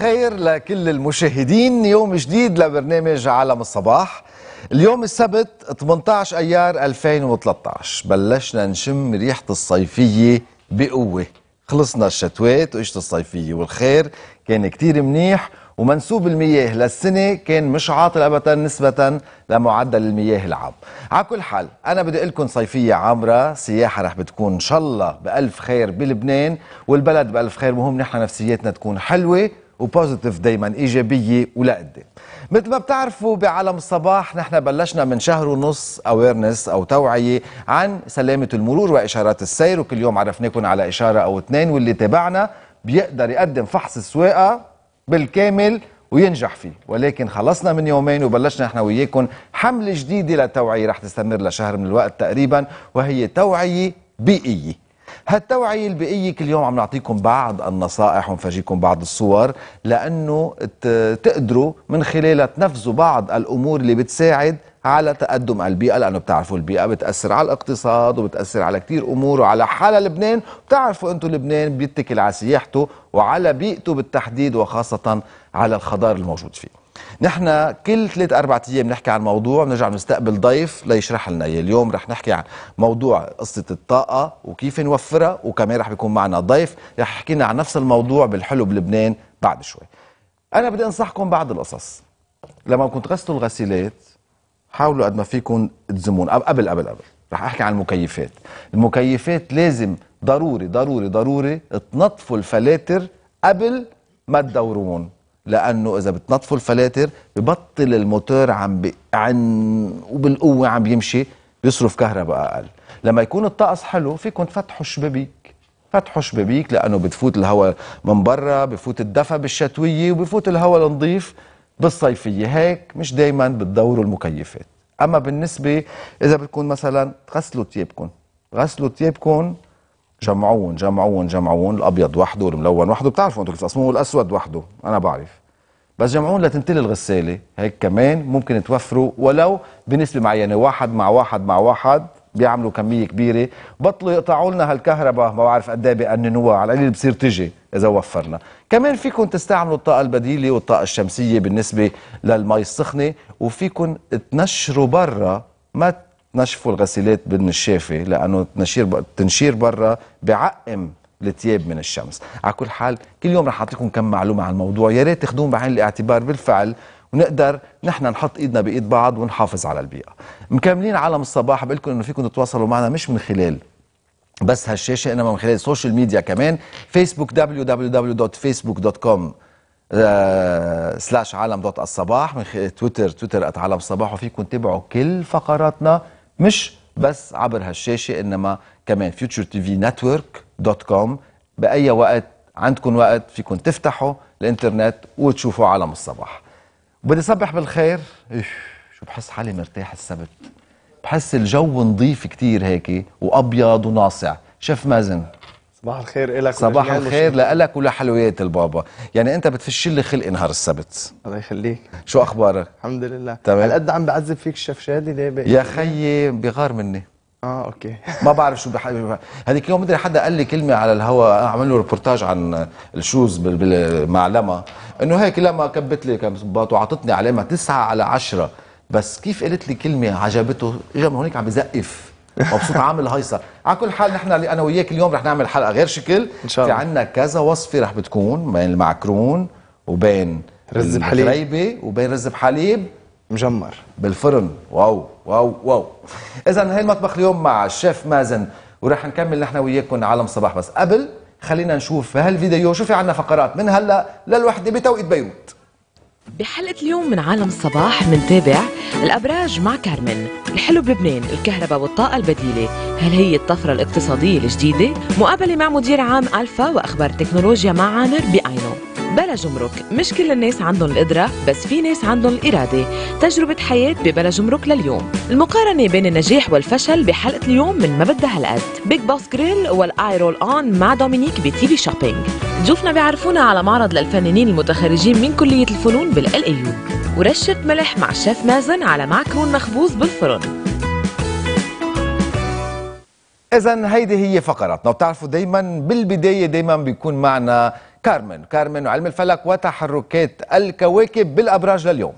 الخير لكل المشاهدين يوم جديد لبرنامج عالم الصباح اليوم السبت 18 ايار 2013 بلشنا نشم ريحه الصيفيه بقوه خلصنا الشتوات وقشطة الصيفية والخير كان كتير منيح ومنسوب المياه للسنة كان مش عاطل أبدا نسبة لمعدل المياه العام على كل حال أنا بدي لكم صيفية عامرة سياحة رح بتكون إن شاء الله بألف خير بلبنان والبلد بألف خير مهم نحن نفسياتنا تكون حلوة وبوزيتيف دايما ايجابيه ولقدام مثل ما بتعرفوا بعالم الصباح نحن بلشنا من شهر ونص اويرنس او توعيه عن سلامه المرور واشارات السير وكل يوم عرفناكم على اشاره او اثنين واللي تابعنا بيقدر يقدم فحص السواقه بالكامل وينجح فيه ولكن خلصنا من يومين وبلشنا احنا وياكم حمله جديده للتوعيه رح تستمر لشهر من الوقت تقريبا وهي توعيه بيئيه هالتوعية البيئية كل يوم عم نعطيكم بعض النصائح ونفرجيكم بعض الصور لأنه تقدروا من خلالها تنفذوا بعض الأمور اللي بتساعد على تقدم البيئة لأنه بتعرفوا البيئة بتأثر على الاقتصاد وبتأثر على كتير أمور وعلى حالة لبنان بتعرفوا أنتم لبنان بيتكل على سياحته وعلى بيئته بالتحديد وخاصة على الخضار الموجود فيه نحن كل ثلاث أربعة أيام نحكي عن موضوع بنرجع بنستقبل ضيف ليشرح لنا إياه اليوم رح نحكي عن موضوع قصة الطاقة وكيف نوفرها وكمان رح بيكون معنا ضيف رح يحكي لنا عن نفس الموضوع بالحلو بلبنان بعد شوي أنا بدي أنصحكم بعض القصص لما كنت غسلوا الغسيلات حاولوا قد ما فيكم تزمون قبل قبل قبل رح احكي عن المكيفات المكيفات لازم ضروري ضروري ضروري تنظفوا الفلاتر قبل ما تدورون لانه اذا بتنطفوا الفلاتر ببطل الموتور عم بي عن وبالقوه عم بيمشي بيصرف كهرباء اقل لما يكون الطقس حلو فيكم تفتحوا الشبابيك فتحوا شبابيك لانه بتفوت الهواء من برا بفوت الدفا بالشتويه وبفوت الهواء النظيف بالصيفيه هيك مش دائما بتدوروا المكيفات اما بالنسبه اذا بتكون مثلا تغسلوا ثيابكم غسلوا ثيابكم جمعون جمعون جمعون الابيض وحده والملون وحده بتعرفوا انتم كيف اسمه الاسود وحده انا بعرف بس جمعون لتنتل الغساله هيك كمان ممكن توفروا ولو بنسبه معينه واحد مع واحد مع واحد بيعملوا كميه كبيره بطلوا يقطعوا لنا هالكهرباء ما بعرف قد ايه بقننوها على القليل بصير تجي اذا وفرنا كمان فيكم تستعملوا الطاقه البديله والطاقه الشمسيه بالنسبه للمي السخنه وفيكم تنشروا برا ما نشفوا الغسيلات بالنشافه لانه التنشير التنشير برا بعقم التياب من الشمس على كل حال كل يوم رح اعطيكم كم معلومه عن الموضوع يا ريت تاخذوهم بعين الاعتبار بالفعل ونقدر نحن نحط ايدنا بايد بعض ونحافظ على البيئه مكملين عالم الصباح بقول لكم انه فيكم تتواصلوا معنا مش من خلال بس هالشاشه انما من خلال السوشيال ميديا كمان فيسبوك www.facebook.com سلاش آه، عالم دوت الصباح من تويتر تويتر ات عالم وفيكم تتابعوا كل فقراتنا مش بس عبر هالشاشه انما كمان فيوتشر تي في دوت كوم باي وقت عندكم وقت فيكم تفتحوا الانترنت وتشوفوا عالم الصباح بدي صبح بالخير إيه شو بحس حالي مرتاح السبت بحس الجو نظيف كتير هيك وابيض وناصع شيف مازن صباح الخير لك صباح الخير لك ولحلويات البابا يعني انت بتفش لي خلقي نهار السبت الله يخليك شو اخبارك الحمد لله تمام قد عم بعذب فيك الشيف شادي ليه بقى يا خيي بغار مني اه اوكي ما بعرف شو بحب هذيك اليوم مدري حدا قال لي كلمه على الهواء عمل له ريبورتاج عن الشوز بالمعلمة انه هيك لما كبت لي كم صباط وعطتني علامه 9 على 10 بس كيف قالت لي كلمه عجبته اجى من هونيك عم بزقف مبسوط عامل هيصه على كل حال نحن انا وياك اليوم رح نعمل حلقه غير شكل ان شاء الله في عندنا كذا وصفه رح بتكون بين المعكرون وبين رز بحليب الخريبه وبين رز بحليب مجمر بالفرن واو واو واو اذا هي المطبخ اليوم مع الشيف مازن ورح نكمل نحن وياكم عالم صباح بس قبل خلينا نشوف هالفيديو شو في عندنا فقرات من هلا للوحده بتوقيت بيروت بحلقة اليوم من عالم الصباح منتابع الأبراج مع كارمن الحلو بلبنان الكهرباء والطاقة البديلة هل هي الطفرة الاقتصادية الجديدة؟ مقابلة مع مدير عام ألفا وأخبار تكنولوجيا مع عامر بأينو بلا جمرك مش كل الناس عندهم القدرة بس في ناس عندهم الإرادة تجربة حياة ببلا جمرك لليوم المقارنة بين النجاح والفشل بحلقة اليوم من ما بدها هالقد بيج بوس جريل والاي رول اون مع دومينيك بتي في شوبينج ضيوفنا بيعرفونا على معرض للفنانين المتخرجين من كلية الفنون بالألأيو ورشة ملح مع الشيف مازن على معكرون مخبوز بالفرن إذا هيدي هي فقراتنا وبتعرفوا دايما بالبداية دايما بيكون معنا كارمن كارمن وعلم الفلك وتحركات الكواكب بالأبراج لليوم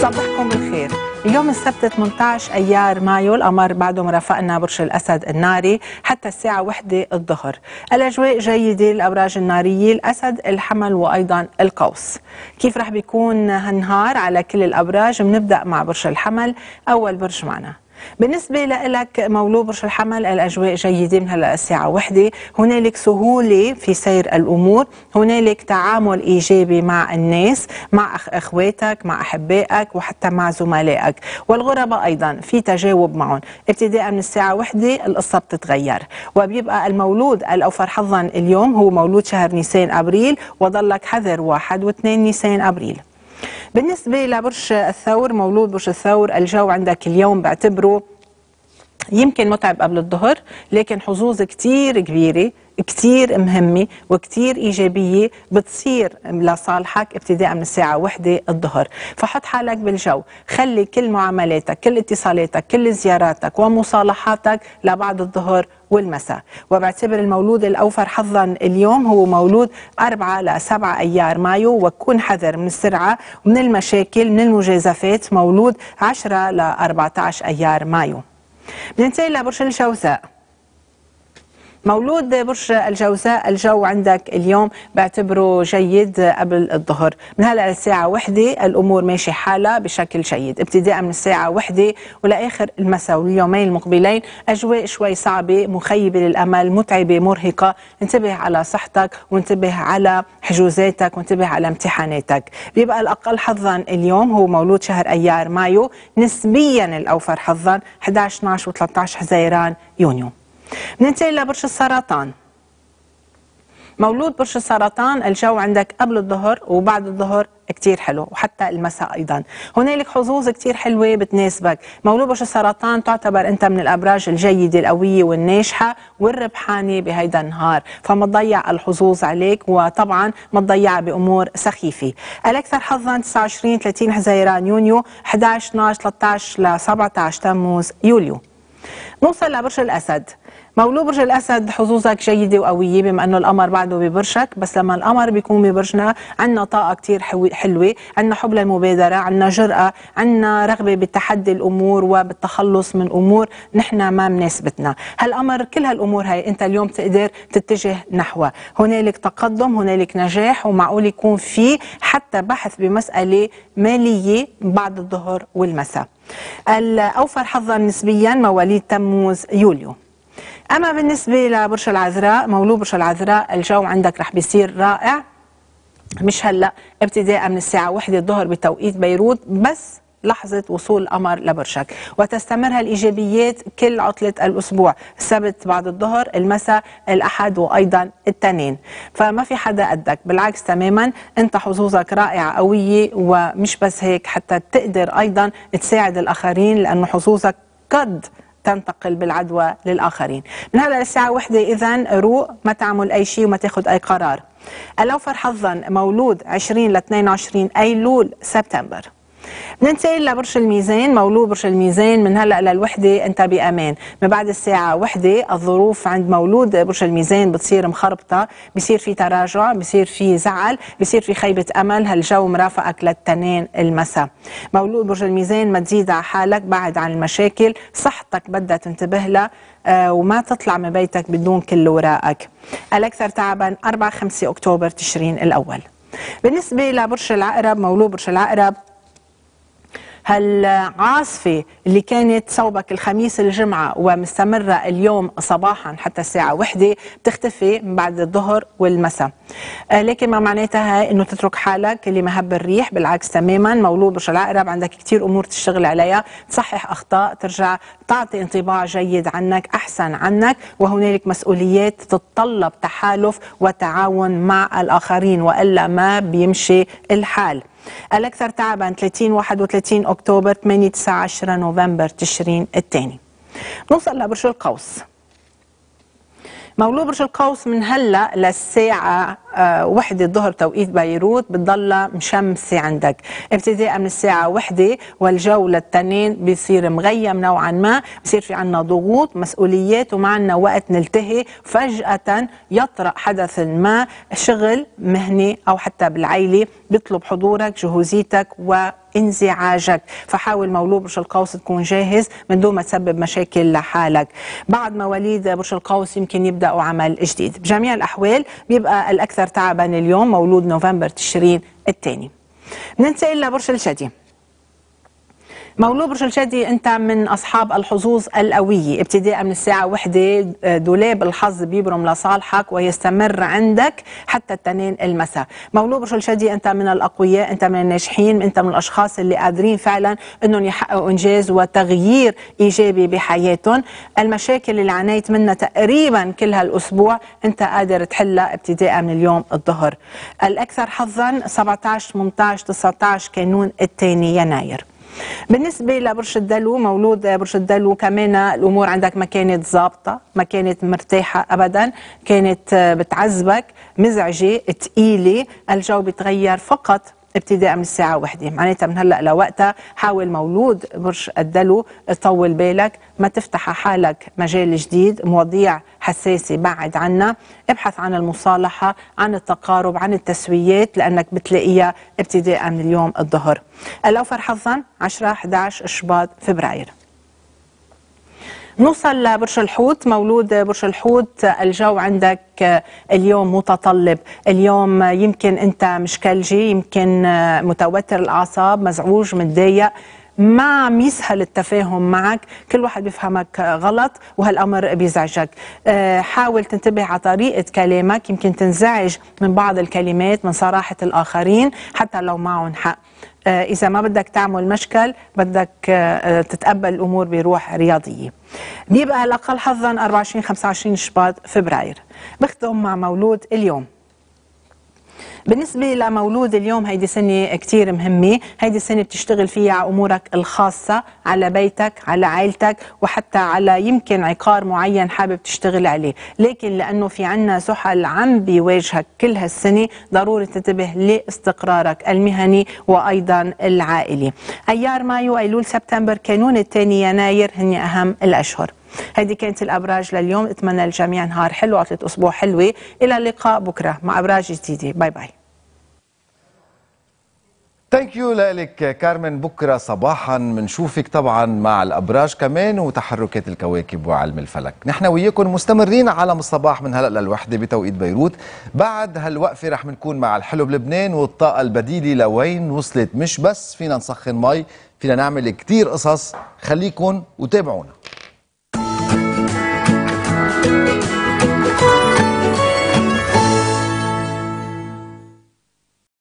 صباحكم بالخير اليوم السبت 18 ايار مايو القمر بعده مرافقنا برج الاسد الناري حتى الساعه 1 الظهر الاجواء جيده للابراج الناريه الاسد الحمل وايضا القوس كيف رح بيكون هالنهار على كل الابراج بنبدا مع برج الحمل اول برج معنا بالنسبة لك مولود برج الحمل الأجواء جيدة من هلا الساعة وحدة هنالك سهولة في سير الأمور هنالك تعامل إيجابي مع الناس مع أخواتك مع أحبائك وحتى مع زملائك والغرباء أيضا في تجاوب معهم ابتداء من الساعة وحدة القصة بتتغير وبيبقى المولود الأوفر حظا اليوم هو مولود شهر نيسان أبريل وظلك حذر واحد واثنين نيسان أبريل بالنسبة لبرج الثور مولود برج الثور الجو عندك اليوم بعتبره يمكن متعب قبل الظهر لكن حظوظ كتير كبيرة كتير مهمة وكتير إيجابية بتصير لصالحك ابتداء من الساعة واحدة الظهر فحط حالك بالجو خلي كل معاملاتك كل اتصالاتك كل زياراتك ومصالحاتك لبعد الظهر والمساء وبعتبر المولود الأوفر حظا اليوم هو مولود 4 إلى 7 أيار مايو وكون حذر من السرعة ومن المشاكل من المجازفات مولود 10 ل 14 أيار مايو بننتقل لبرج الجوزاء مولود برج الجوزاء الجو عندك اليوم بعتبره جيد قبل الظهر من هلا للساعة واحدة الأمور ماشي حالها بشكل جيد ابتداء من الساعة واحدة ولآخر المساء واليومين المقبلين أجواء شوي صعبة مخيبة للأمل متعبة مرهقة انتبه على صحتك وانتبه على حجوزاتك وانتبه على امتحاناتك بيبقى الأقل حظا اليوم هو مولود شهر أيار مايو نسبيا الأوفر حظا 11 12 و 13 حزيران يونيو ننتقل لبرج السرطان مولود برج السرطان الجو عندك قبل الظهر وبعد الظهر كتير حلو وحتى المساء ايضا هنالك حظوظ كتير حلوه بتناسبك مولود برج السرطان تعتبر انت من الابراج الجيده القويه والناجحه والربحانه بهيدا النهار فما تضيع الحظوظ عليك وطبعا ما تضيع بامور سخيفه الاكثر حظا 29 30 حزيران يونيو 11 12 13 ل 17 تموز يوليو نوصل لبرج الاسد مولو برج الاسد حظوظك جيده وقويه بما انه القمر بعده ببرجك بس لما القمر بيكون ببرجنا عندنا طاقه كثير حلوه عندنا حب للمبادره عندنا جراه عندنا رغبه بتحدي الامور وبالتخلص من امور نحن ما مناسبتنا هالقمر كل هالامور هاي انت اليوم تقدر تتجه نحوها هنالك تقدم هنالك نجاح ومعقول يكون في حتى بحث بمساله ماليه بعد الظهر والمساء الاوفر حظا نسبيا مواليد تموز يوليو اما بالنسبه لبرج العذراء مولود برج العذراء الجو عندك رح بيصير رائع مش هلا ابتداء من الساعه 1 الظهر بتوقيت بيروت بس لحظة وصول القمر لبرشك وتستمر هالإيجابيات كل عطلة الأسبوع السبت بعد الظهر المساء الأحد وأيضا التنين فما في حدا قدك بالعكس تماما أنت حظوظك رائعة قوية ومش بس هيك حتى تقدر أيضا تساعد الآخرين لأنه حظوظك قد تنتقل بالعدوى للآخرين من هلا للساعة واحدة إذا روق ما تعمل أي شيء وما تاخذ أي قرار الأوفر حظا مولود 20 ل 22 أيلول سبتمبر ننتقل لبرج الميزان مولود برج الميزان من هلا للوحده انت بامان من بعد الساعه وحده الظروف عند مولود برج الميزان بتصير مخربطه بصير في تراجع بصير في زعل بصير في خيبه امل هالجو مرافقك للتنين المساء مولود برج الميزان ما تزيد على حالك بعد عن المشاكل صحتك بدها تنتبه لها آه، وما تطلع من بيتك بدون كل ورائك الأكثر تعبا 4 5 أكتوبر تشرين الأول بالنسبة لبرج العقرب مولود برج العقرب هالعاصفة اللي كانت صوبك الخميس الجمعة ومستمرة اليوم صباحا حتى الساعة وحدة بتختفي من بعد الظهر والمساء آه، لكن ما معناتها انه تترك حالك اللي مهب الريح بالعكس تماما مولود برج العقرب عندك كثير امور تشتغل عليها تصحح اخطاء ترجع تعطي انطباع جيد عنك احسن عنك وهنالك مسؤوليات تتطلب تحالف وتعاون مع الاخرين والا ما بيمشي الحال الأكثر تعبا 30 31 أكتوبر 8 9 10 نوفمبر تشرين الثاني نوصل لبرج القوس مولود برج القوس من هلا للساعة آه، وحدة ظهر توقيت بيروت بتضلها مشمسة عندك ابتداء من الساعة وحدة والجو للتنين بيصير مغيم نوعا ما بصير في عنا ضغوط مسؤوليات وما عنا وقت نلتهي فجأة يطرأ حدث ما شغل مهني أو حتى بالعيلة بيطلب حضورك جهوزيتك و انزعاجك فحاول مولود برج القوس تكون جاهز من دون ما تسبب مشاكل لحالك بعد مواليد برج القوس يمكن يبداوا عمل جديد بجميع الاحوال بيبقى الاكثر أكثر تعبا اليوم مولود نوفمبر تشرين الثاني ننتقل لبرج الجدي مولود برشلشادي انت من اصحاب الحظوظ القويه ابتداء من الساعه وحدة آه، دولاب الحظ بيبرم لصالحك ويستمر عندك حتى التنين المساء مولود برشلشادي انت من الاقوياء انت من الناجحين انت من الاشخاص اللي قادرين فعلا انهم يحققوا انجاز وتغيير ايجابي بحياتهم المشاكل اللي عانيت منها تقريبا كل هالاسبوع انت قادر تحلها ابتداء من اليوم الظهر الاكثر حظا 17 18 19 كانون الثاني يناير بالنسبه لبرج الدلو مولود برج الدلو كمان الامور عندك ما كانت ظابطه ما كانت مرتاحه ابدا كانت بتعذبك مزعجه ثقيله الجو بيتغير فقط ابتداء من الساعة واحدة معناتها من هلأ لوقتها حاول مولود برج الدلو طول بالك ما تفتح حالك مجال جديد مواضيع حساسه بعد عنا ابحث عن المصالحه عن التقارب عن التسويات لانك بتلاقيها ابتداء من اليوم الظهر الاوفر حظا 10 11 شباط فبراير نوصل لبرج الحوت مولود برج الحوت الجو عندك اليوم متطلب اليوم يمكن انت مشكلجي يمكن متوتر الاعصاب مزعوج متضايق ما عم يسهل التفاهم معك كل واحد بيفهمك غلط وهالامر بيزعجك آه، حاول تنتبه على طريقه كلامك يمكن تنزعج من بعض الكلمات من صراحه الاخرين حتى لو معهم حق آه، إذا ما بدك تعمل مشكل بدك آه، تتقبل الأمور بروح رياضية بيبقى الأقل حظا 24-25 شباط فبراير بختم مع مولود اليوم بالنسبة لمولود اليوم هيدي سنة كتير مهمة هيدي السنة بتشتغل فيها على أمورك الخاصة على بيتك على عائلتك وحتى على يمكن عقار معين حابب تشتغل عليه لكن لأنه في عنا زحل عم بيواجهك كل هالسنة ضروري تنتبه لاستقرارك المهني وأيضا العائلي أيار مايو أيلول سبتمبر كانون الثاني يناير هن أهم الأشهر هذه كانت الابراج لليوم اتمنى للجميع نهار حلو عطله اسبوع حلوه الى اللقاء بكره مع ابراج جديده باي باي ثانك يو لك كارمن بكره صباحا بنشوفك طبعا مع الابراج كمان وتحركات الكواكب وعلم الفلك نحن وياكم مستمرين عالم الصباح من هلا للوحده بتوقيت بيروت بعد هالوقفه رح نكون مع الحلو بلبنان والطاقه البديله لوين وصلت مش بس فينا نسخن مي فينا نعمل كتير قصص خليكن وتابعونا